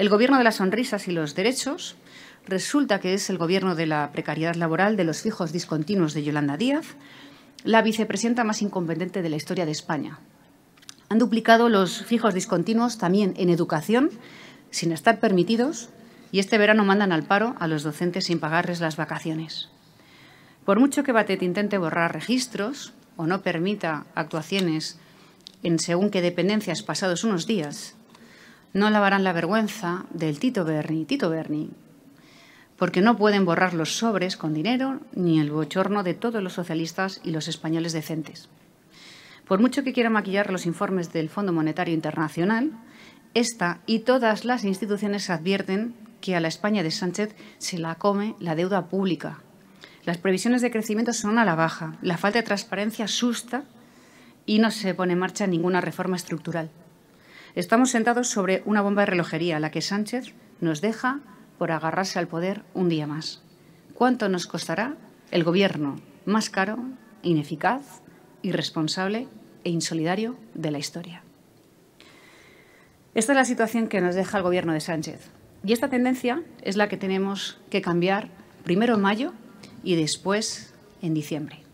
El gobierno de las sonrisas y los derechos resulta que es el gobierno de la precariedad laboral de los fijos discontinuos de Yolanda Díaz, la vicepresidenta más incompetente de la historia de España. Han duplicado los fijos discontinuos también en educación, sin estar permitidos, y este verano mandan al paro a los docentes sin pagarles las vacaciones. Por mucho que Batet intente borrar registros o no permita actuaciones en según qué dependencias pasados unos días, no lavarán la vergüenza del Tito Berni, Tito Berni, porque no pueden borrar los sobres con dinero ni el bochorno de todos los socialistas y los españoles decentes. Por mucho que quieran maquillar los informes del Fondo Monetario Internacional, esta y todas las instituciones advierten que a la España de Sánchez se la come la deuda pública. Las previsiones de crecimiento son a la baja, la falta de transparencia asusta y no se pone en marcha ninguna reforma estructural. Estamos sentados sobre una bomba de relojería, la que Sánchez nos deja por agarrarse al poder un día más. ¿Cuánto nos costará el gobierno más caro, ineficaz, irresponsable e insolidario de la historia? Esta es la situación que nos deja el gobierno de Sánchez. Y esta tendencia es la que tenemos que cambiar primero en mayo y después en diciembre.